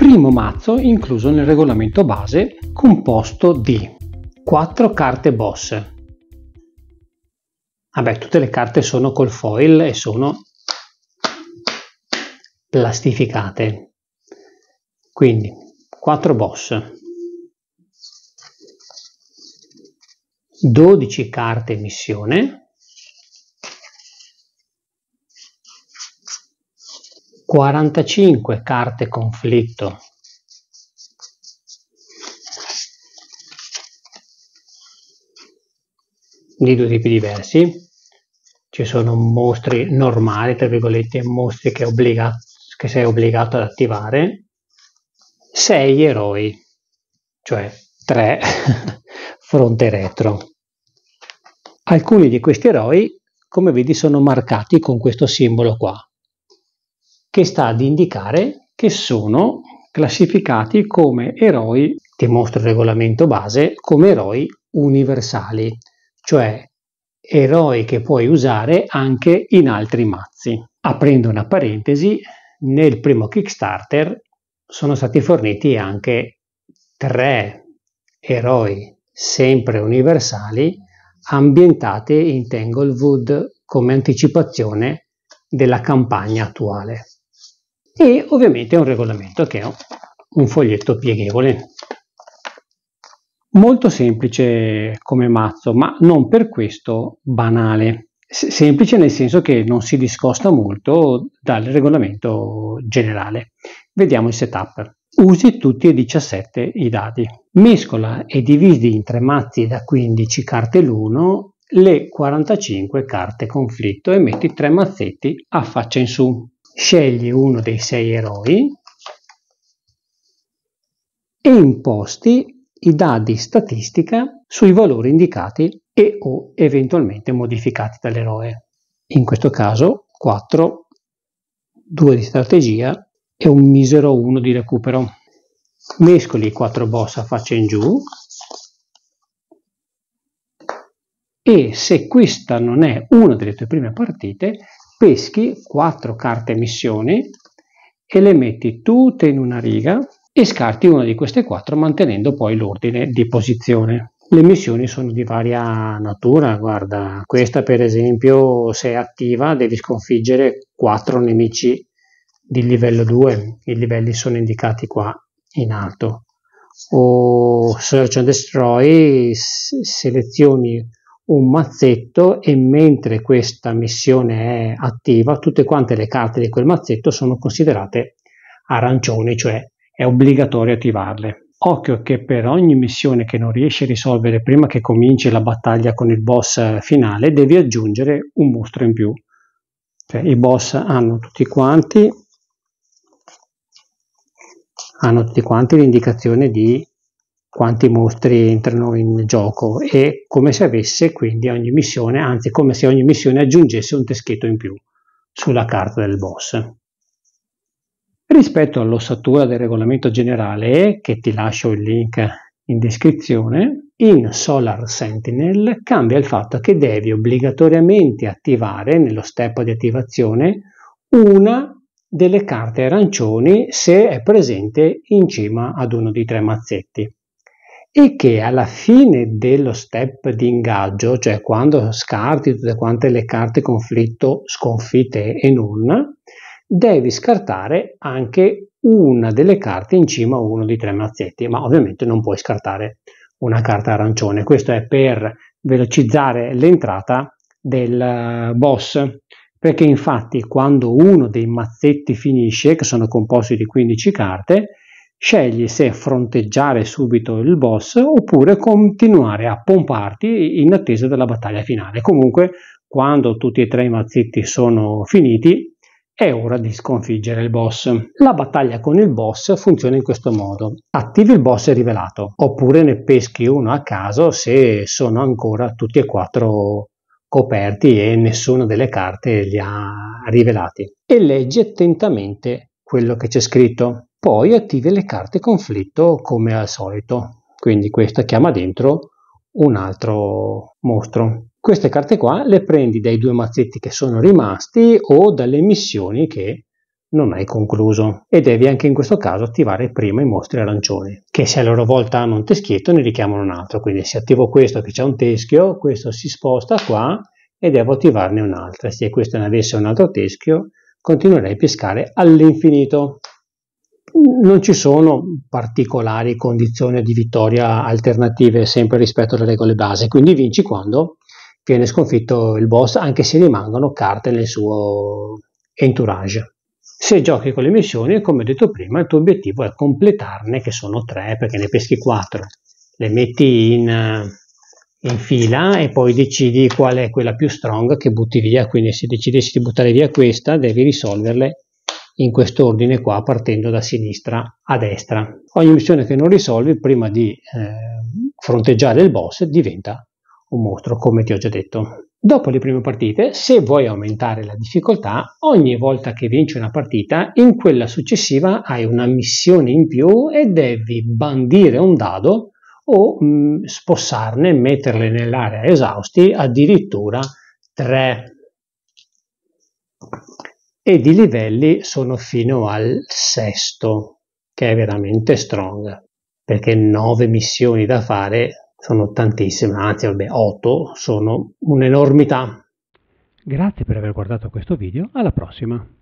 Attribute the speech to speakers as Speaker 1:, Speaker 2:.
Speaker 1: primo mazzo incluso nel regolamento base composto di 4 carte boss. Vabbè, tutte le carte sono col foil e sono plastificate. Quindi 4 boss, 12 carte missione, 45 carte conflitto. Di due tipi diversi. Ci sono mostri normali, tra virgolette, mostri che, obbliga, che sei obbligato ad attivare. Sei eroi, cioè tre fronte retro. Alcuni di questi eroi, come vedi, sono marcati con questo simbolo qua che sta ad indicare che sono classificati come eroi, ti mostro il regolamento base, come eroi universali, cioè eroi che puoi usare anche in altri mazzi. Aprendo una parentesi, nel primo Kickstarter sono stati forniti anche tre eroi sempre universali ambientati in Tanglewood come anticipazione della campagna attuale e ovviamente un regolamento che è un foglietto pieghevole. Molto semplice come mazzo, ma non per questo banale. semplice nel senso che non si discosta molto dal regolamento generale. Vediamo il setup. Usi tutti e 17 i dadi. Mescola e dividi in tre mazzi da 15 carte l'uno le 45 carte conflitto e metti tre mazzetti a faccia in su. Scegli uno dei sei eroi e imposti i dadi statistica sui valori indicati e o eventualmente modificati dall'eroe. In questo caso 4, 2 di strategia e un misero 1 di recupero. Mescoli i 4 boss a faccia in giù e se questa non è una delle tue prime partite peschi 4 carte missioni e le metti tutte in una riga e scarti una di queste 4 mantenendo poi l'ordine di posizione. Le missioni sono di varia natura, guarda, questa per esempio se è attiva devi sconfiggere 4 nemici di livello 2, i livelli sono indicati qua in alto. O Search and Destroy selezioni un mazzetto e mentre questa missione è attiva tutte quante le carte di quel mazzetto sono considerate arancioni, cioè è obbligatorio attivarle. Occhio che per ogni missione che non riesci a risolvere prima che cominci la battaglia con il boss finale devi aggiungere un mostro in più. Cioè, I boss hanno tutti quanti hanno tutti quanti l'indicazione di quanti mostri entrano in gioco e come se avesse quindi ogni missione, anzi come se ogni missione aggiungesse un teschetto in più sulla carta del boss. Rispetto all'ossatura del regolamento generale, che ti lascio il link in descrizione, in Solar Sentinel cambia il fatto che devi obbligatoriamente attivare nello step di attivazione una delle carte arancioni se è presente in cima ad uno dei tre mazzetti e che alla fine dello step di ingaggio, cioè quando scarti tutte quante le carte conflitto sconfitte e non, devi scartare anche una delle carte in cima a uno dei tre mazzetti, ma ovviamente non puoi scartare una carta arancione. Questo è per velocizzare l'entrata del eh, boss, perché infatti quando uno dei mazzetti finisce, che sono composti di 15 carte, Scegli se fronteggiare subito il boss oppure continuare a pomparti in attesa della battaglia finale. Comunque, quando tutti e tre i mazzetti sono finiti, è ora di sconfiggere il boss. La battaglia con il boss funziona in questo modo. Attivi il boss rivelato, oppure ne peschi uno a caso se sono ancora tutti e quattro coperti e nessuna delle carte li ha rivelati. E leggi attentamente quello che c'è scritto. Poi attivi le carte conflitto come al solito, quindi questa chiama dentro un altro mostro. Queste carte qua le prendi dai due mazzetti che sono rimasti o dalle missioni che non hai concluso e devi anche in questo caso attivare prima i mostri arancioni che se a loro volta hanno un teschietto ne richiamano un altro quindi se attivo questo che c'è un teschio questo si sposta qua e devo attivarne un altro se questo ne avesse un altro teschio continuerei a pescare all'infinito non ci sono particolari condizioni di vittoria alternative sempre rispetto alle regole base, quindi vinci quando viene sconfitto il boss anche se rimangono carte nel suo entourage. Se giochi con le missioni, come detto prima, il tuo obiettivo è completarne, che sono tre, perché ne peschi quattro. Le metti in, in fila e poi decidi qual è quella più strong che butti via, quindi se decidessi di buttare via questa, devi risolverle in ordine qua partendo da sinistra a destra. Ogni missione che non risolvi prima di eh, fronteggiare il boss diventa un mostro come ti ho già detto. Dopo le prime partite, se vuoi aumentare la difficoltà, ogni volta che vinci una partita, in quella successiva hai una missione in più e devi bandire un dado o mh, mm, spossarne, metterle nell'area esausti addirittura tre ed i livelli sono fino al sesto, che è veramente strong, perché 9 missioni da fare sono tantissime, anzi vabbè 8 sono un'enormità. Grazie per aver guardato questo video, alla prossima!